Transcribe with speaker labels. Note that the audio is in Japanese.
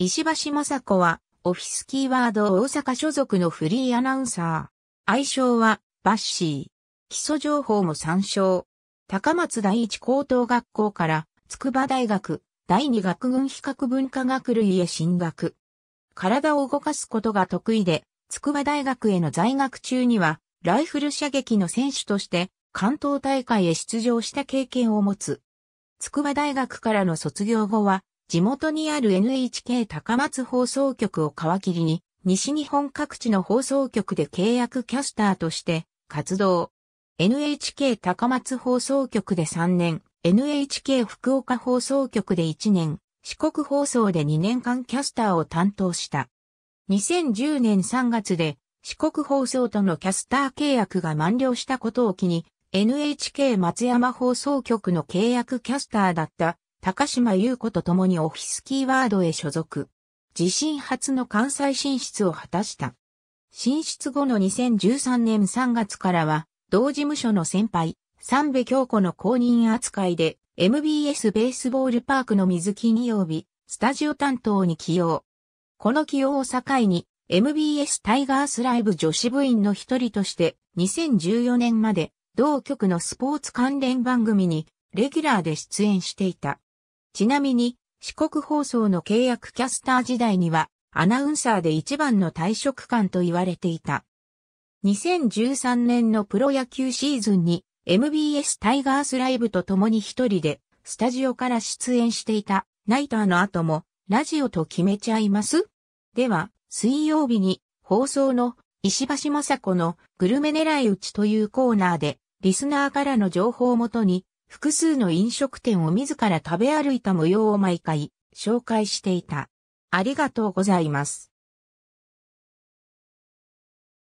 Speaker 1: 石橋正子は、オフィスキーワード大阪所属のフリーアナウンサー。愛称は、バッシー。基礎情報も参照。高松第一高等学校から、筑波大学、第二学軍比較文化学類へ進学。体を動かすことが得意で、筑波大学への在学中には、ライフル射撃の選手として、関東大会へ出場した経験を持つ。筑波大学からの卒業後は、地元にある NHK 高松放送局を皮切りに、西日本各地の放送局で契約キャスターとして活動。NHK 高松放送局で3年、NHK 福岡放送局で1年、四国放送で2年間キャスターを担当した。2010年3月で四国放送とのキャスター契約が満了したことを機に NHK 松山放送局の契約キャスターだった高島優子と共にオフィスキーワードへ所属。自身初の関西進出を果たした。進出後の2013年3月からは、同事務所の先輩、三部京子の公認扱いで、MBS ベースボールパークの水木に曜日、スタジオ担当に起用。この起用を境に、MBS タイガースライブ女子部員の一人として、2014年まで、同局のスポーツ関連番組に、レギュラーで出演していた。ちなみに、四国放送の契約キャスター時代には、アナウンサーで一番の退職官と言われていた。2013年のプロ野球シーズンに MBS タイガースライブと共に一人でスタジオから出演していたナイターの後もラジオと決めちゃいますでは、水曜日に放送の石橋雅子のグルメ狙い撃ちというコーナーでリスナーからの情報をもとに複数の飲食店を自ら食べ歩いた模様を毎回紹介していた。ありがとうございます。